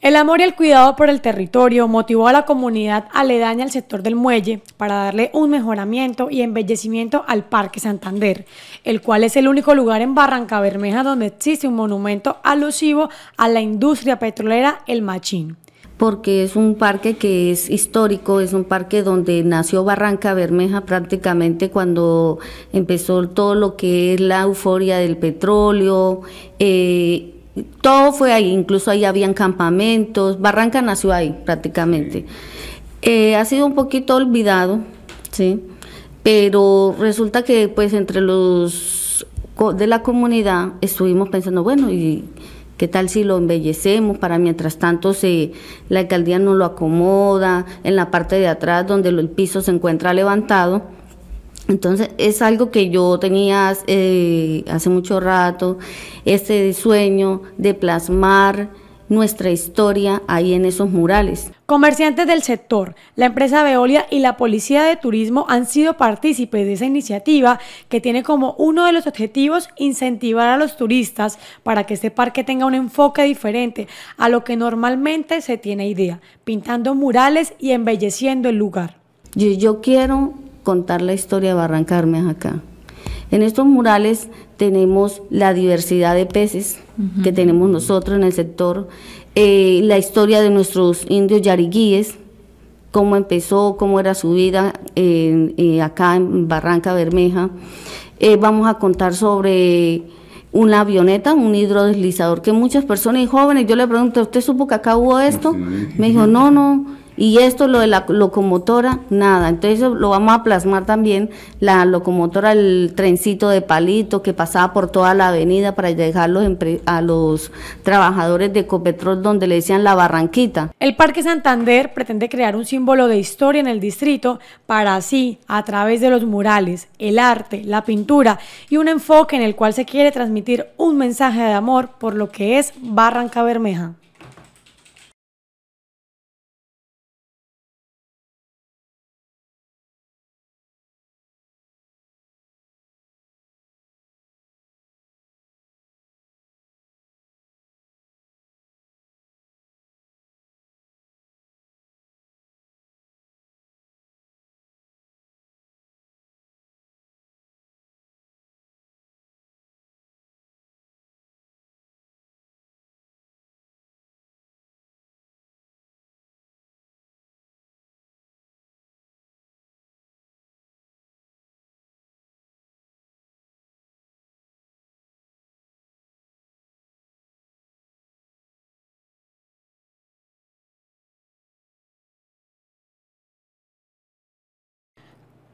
El amor y el cuidado por el territorio motivó a la comunidad aledaña al sector del muelle para darle un mejoramiento y embellecimiento al Parque Santander, el cual es el único lugar en Barranca Bermeja donde existe un monumento alusivo a la industria petrolera El Machín. Porque es un parque que es histórico, es un parque donde nació Barranca Bermeja prácticamente cuando empezó todo lo que es la euforia del petróleo. Eh, todo fue ahí, incluso ahí habían campamentos, Barranca nació ahí prácticamente. Eh, ha sido un poquito olvidado, ¿sí? pero resulta que pues entre los de la comunidad estuvimos pensando, bueno, ¿y qué tal si lo embellecemos para mientras tanto se, la alcaldía no lo acomoda en la parte de atrás donde el piso se encuentra levantado? Entonces es algo que yo tenía eh, hace mucho rato, ese sueño de plasmar nuestra historia ahí en esos murales. Comerciantes del sector, la empresa Veolia y la Policía de Turismo han sido partícipes de esa iniciativa que tiene como uno de los objetivos incentivar a los turistas para que este parque tenga un enfoque diferente a lo que normalmente se tiene idea, pintando murales y embelleciendo el lugar. yo quiero contar la historia de Barranca acá. En estos murales tenemos la diversidad de peces que tenemos nosotros en el sector, eh, la historia de nuestros indios yariguíes, cómo empezó, cómo era su vida eh, acá en Barranca Bermeja. Eh, vamos a contar sobre una avioneta, un hidrodeslizador, que muchas personas y jóvenes, yo le pregunto, ¿usted supo que acá hubo esto? Me dijo, no, no y esto, lo de la locomotora, nada. Entonces lo vamos a plasmar también, la locomotora, el trencito de palito que pasaba por toda la avenida para dejar a los trabajadores de Copetrol donde le decían la barranquita. El Parque Santander pretende crear un símbolo de historia en el distrito para así, a través de los murales, el arte, la pintura y un enfoque en el cual se quiere transmitir un mensaje de amor por lo que es Barranca Bermeja.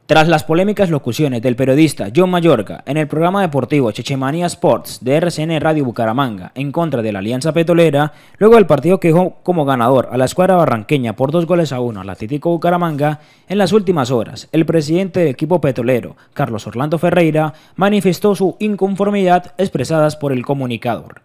Tras las polémicas locuciones del periodista John Mallorca en el programa deportivo Chechemania Sports de RCN Radio Bucaramanga en contra de la Alianza Petrolera, luego del partido quejó como ganador a la escuadra barranqueña por dos goles a uno al Atlético Bucaramanga, en las últimas horas el presidente del equipo petrolero, Carlos Orlando Ferreira, manifestó su inconformidad expresadas por el comunicador.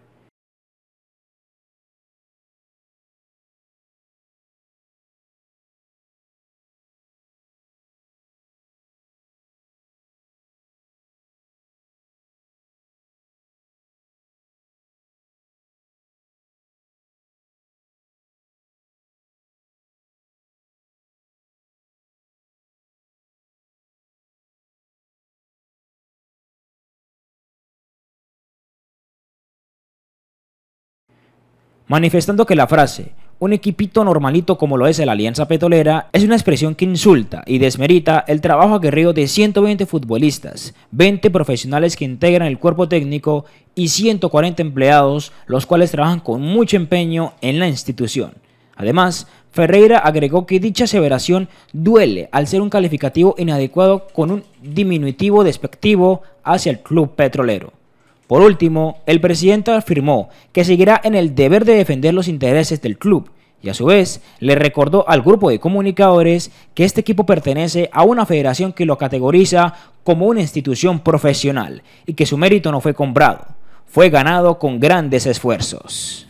manifestando que la frase un equipito normalito como lo es la Alianza Petrolera es una expresión que insulta y desmerita el trabajo aguerrido de 120 futbolistas, 20 profesionales que integran el cuerpo técnico y 140 empleados, los cuales trabajan con mucho empeño en la institución. Además, Ferreira agregó que dicha aseveración duele al ser un calificativo inadecuado con un diminutivo despectivo hacia el club petrolero. Por último, el presidente afirmó que seguirá en el deber de defender los intereses del club y a su vez le recordó al grupo de comunicadores que este equipo pertenece a una federación que lo categoriza como una institución profesional y que su mérito no fue comprado, fue ganado con grandes esfuerzos.